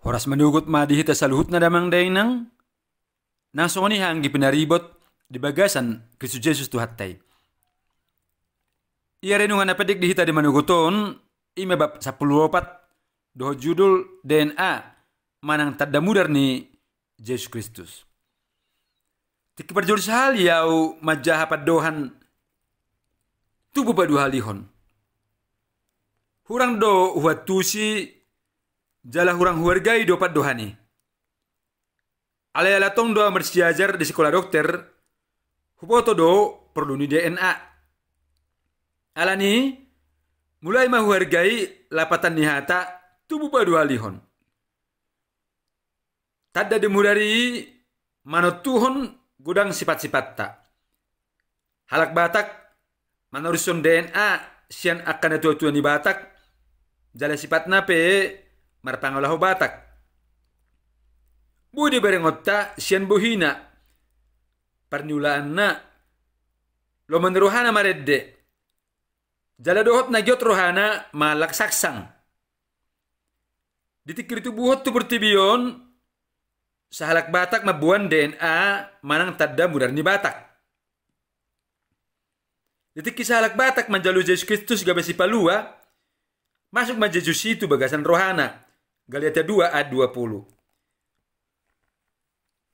Horas mendugut madihi tasaluhut na damang dainang. Nasoni hanggi pinaribot di bagasan Kristus Yesus tu Ia renungan apedik dihita di manuguton ime bab 14 doho judul DNA manang tadda mudar ni Yesus Kristus. Tiki berjurus hal yau majah padohan tubuh padu halihon. Hurang do huatusi Jalah hurang hargai dopat dohani. Alaya latong doa bersiajar di sekolah dokter. Hupoto do perlu ni DNA. Alani mulai hargai lapatan nihata tubuh badua lihon. Tadda dimudari manot tuhon gudang sifat-sifat tak. Halak batak manurusun DNA sian akan tua-tua ni batak. Jala sifat nape marpangolahu batak. Budi berengotta sian buhina. na. Lo meneruhana maredde. Jala dohot na giot rohana malak saksang. Ditikir itu buhot tu bertibion. Sahalak batak mabuan DNA manang tadda mudarni batak. kisah sahalak batak manjalu Yesus Kristus gabesi palua. Masuk majajusi itu bagasan rohana Galatia 2 ayat 20.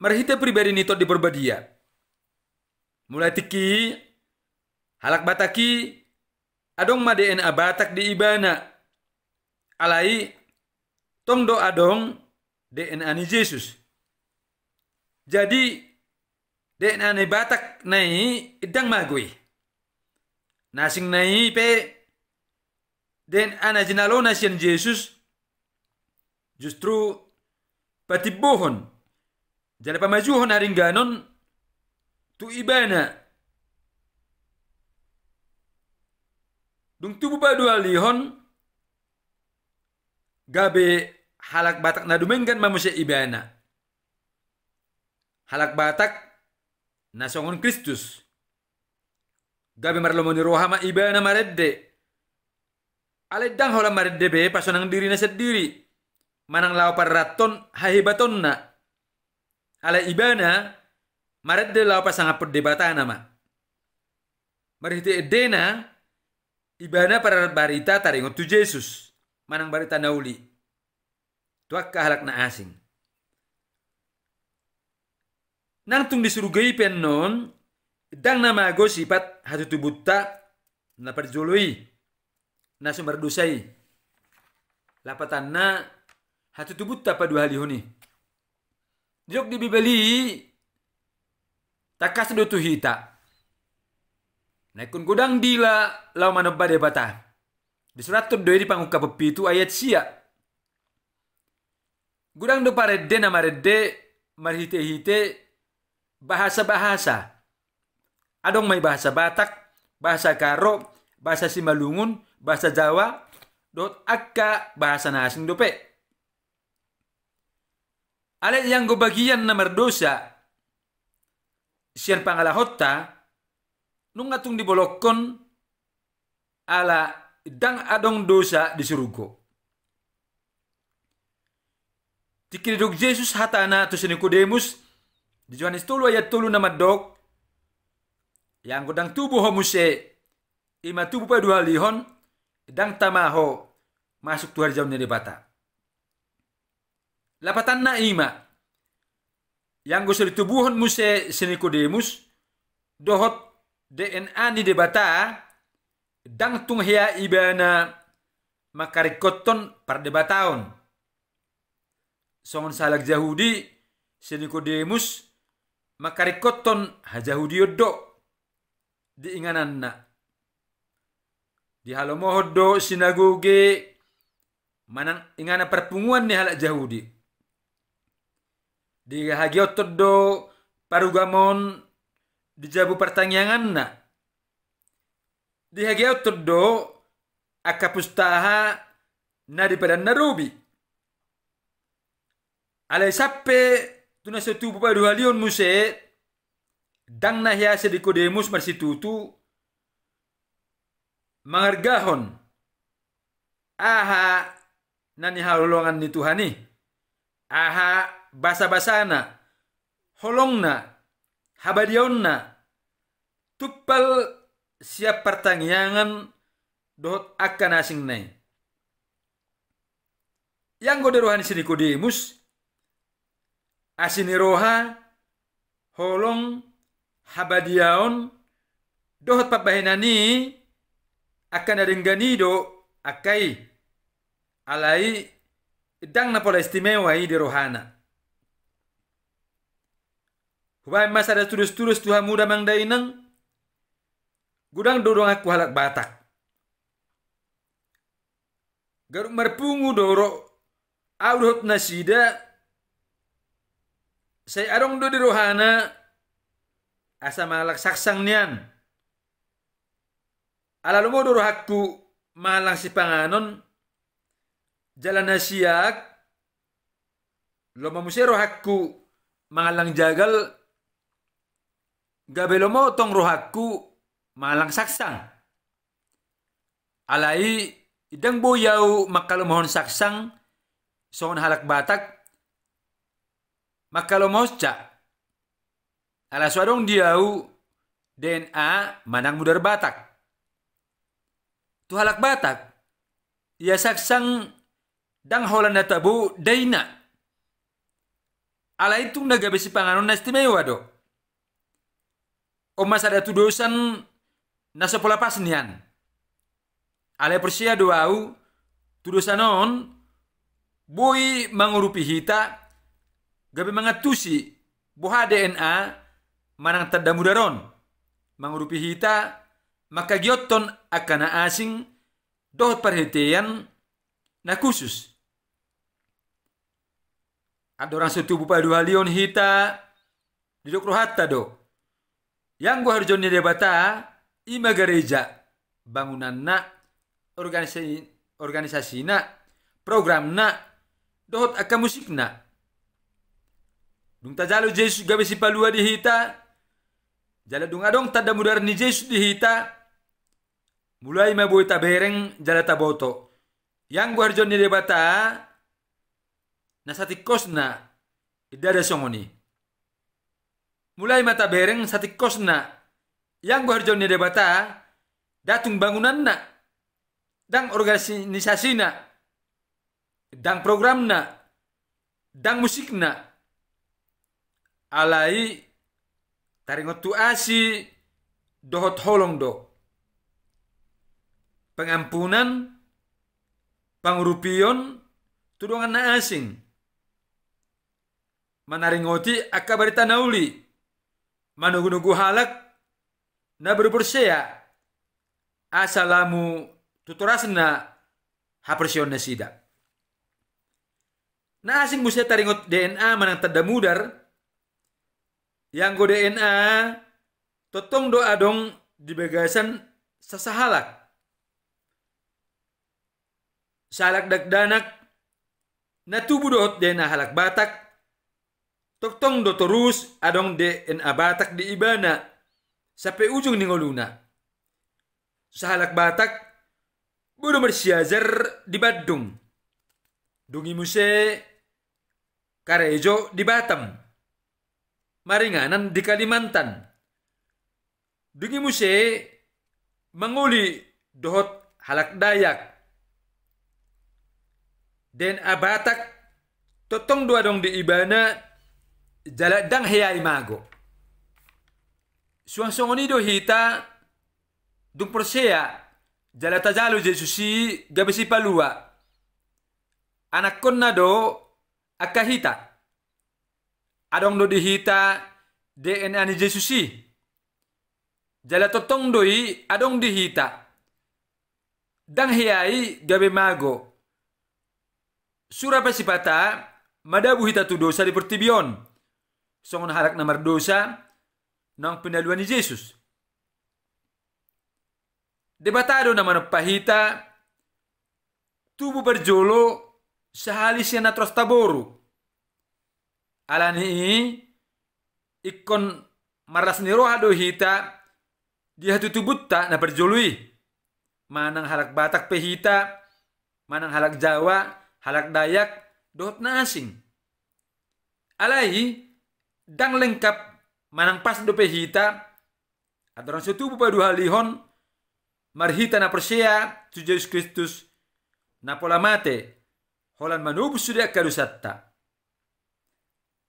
Marhita pribadi nito di berbadia. Mulai tiki, halak bataki, adong ma maden batak di ibana. Alai, tong do adong DNA ni Yesus. Jadi, DNA ni batak nai idang magui. Nasing nai pe, DNA na jinalo nasian Yesus, justru patibbuhun jala hari ganon tu ibana dung tubu dua lihon gabe halak batak nadumenggan manusia ibana halak batak nasongon Kristus gabe marlomoni rohama ibana maredde ale dang hola maredde pasonang diri na sendiri manang law parraton na ala ibana maradde law pasanga perdebatana ma marite edena ibana para barita taringo tu Jesus manang barita nauli tuak kahalak na asing nang tung disurugai pennon dang nama go sifat hatu tubutta na perjului na sumber dusai na Hatu pada dua hari ini. jok di bibeli takas do tu hita naikun gudang dila lau mana de bata di surat tu doi di pangukka pepitu ayat sia gudang do paredde nama redde marhite hite bahasa-bahasa adong mai bahasa Batak bahasa Karo bahasa Simalungun bahasa Jawa dot akka bahasa Nasing dope ale yang gue bagian nomor dosa sian pangalahotta nungatung atung dibolokon ala dang adong dosa Di disurugo. Tikididog Jesus hatana tu si Nicodemus di Johannes tulu ayat tulu nama dok yang gue dang tubuh homuse ima tubuh pada dua lihon dang tamaho masuk tuar jam nyeri bata na ima yang gusuri tubuhun muse sinikodemus dohot DNA ni debata dang tung hia ibana makarikoton debataun. songon salak Yahudi sinikodemus makarikoton hajahudi yodo di ingananna di halomohodo sinagoge manang ingana perpunguan ni halak Yahudi di Hagiotoddo Parugamon di Jabu Pertanyaan di Hagiotoddo akapustaha na di padan narubi alai sappe tuna bupa dua halion muse dang na hia sediko demus marsitutu mangargahon aha nani halolongan ni Tuhani aha basa-basana, holongna, habadionna, tupel siap pertangyangan dohot akan asing nai. Yang gode rohani sini asini roha, holong, habadion, dohot pabahinani, akan adenggani do akai alai idang na pola istimewa di rohana. Hubay mas ada turus tulus tuha muda mang neng, Gudang dorong aku halak batak. Garuk merpungu dorok, aurut nasida. Saya arong do di rohana. Asa malak saksang nian. Alalu mo doro aku malang si panganon. Jalan nasiak. lomamu musero aku malang jagal Gabelo mo tong rohaku malang saksang. Alai idang buyau makalumohon saksang son halak batak makalumos ca. Ala suadong diau DNA manang mudar batak. Tu halak batak. Ia saksang dang holan natabu daina. Alai tung naga besi panganon istimewa do. Omas oh, ada ada naso pola pas nian. Ale persia doau tudusan on boy mangurupi hita gabe mangatusi boha DNA manang mudaron mangurupi hita maka giotton akana asing doh perhatian na khusus. Ada orang setubu padu halion hita didok rohata do. Yang gua harus harjonni debata ima gereja bangunan nak organisasi organisasi program nak dohot musik musikna dung tajalu Yesus gabe sipalua dihita jala dung adong tada mudar ni Yesus dihita mulai ma boi tabereng jala taboto yang gua harus ni debata nasati kosna idara songoni mulai mata bereng sati kosna yang gua harjo debata datung bangunan na dang organisasi na dang program na dang musik na alai taringot asi dohot holong do pengampunan pangrupion tudongan na asing manari akabarita nauli manugunugu halak na berpersia asalamu tuturasna hapersion na sida. Na asing musya taringot DNA manang mudar yang go DNA totong dong di dibagasan sasahalak. Salak dakdanak na tubuh dohot DNA halak batak Toktong do terus adong de en abatak di ibana. Sampai ujung ningoluna. Sahalak batak. Bodo mersiazer di Badung. Dungi muse karejo di Batam. Maringanan di Kalimantan. Dungi muse manguli dohot halak dayak. Den abatak totong dua dong di ibana jala dang heya imago suang oni do hita dung persea jala tajalu jesusi gabesi palua anak konna do akahita adong do dihita DNA ni jesusi jala totong doi adong dihita dang hiyai gabe mago pata, madabu hita tu dosa di pertibion songon halak na mardosa nang pinaluan ni Jesus. Debatado naman pahita, tubo berjolo sa halis na tros Ala ni ikon maras ni roha do hita, di hatutubutta na berjolui. Manang halak batak pehita, manang halak jawa, halak dayak, dohot na asing. Alai, dang lengkap manang pas dope hita adaran setubu padu halihon marhita na persia tu Jesus Kristus na pola mate holan manubu sudah kadusatta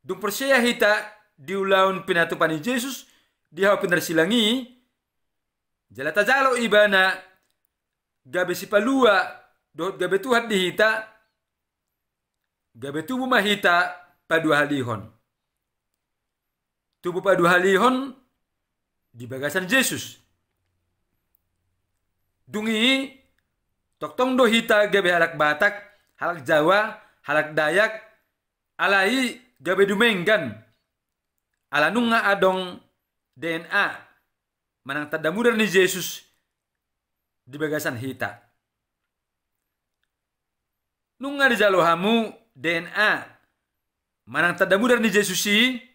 dung persia hita diulaun pinatupani Jesus dia silangi jalata jalo ibana gabe sipalua dohot gabe tuhat dihita gabe tubuh mahita padua halihon tubuh padu halihon di bagasan Yesus. Dungi toktong dohita gabe halak Batak, halak Jawa, halak Dayak, alai gabe dumenggan. ala nunga adong DNA manang tadamudar ni Yesus di bagasan hita. Nunga di jalohamu DNA manang tadamudar ni Yesus si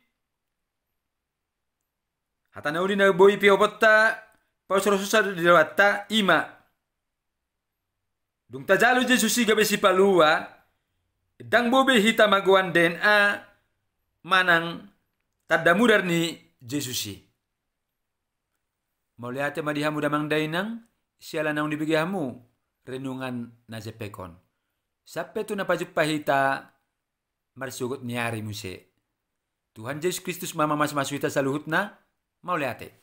hata uri na boi pi obotta pausro susa di dawatta ima dung jalu je susi gabe palua, dang bobe hita maguan DNA manang mudar ni Jesusi. ya madihamu damang dainang sialan nang dibigihamu renungan nasepekon Sape tu napajuk pahita marsugut niari muse. Tuhan Yesus Kristus mama mas masuita saluhutna ما ولا يعطي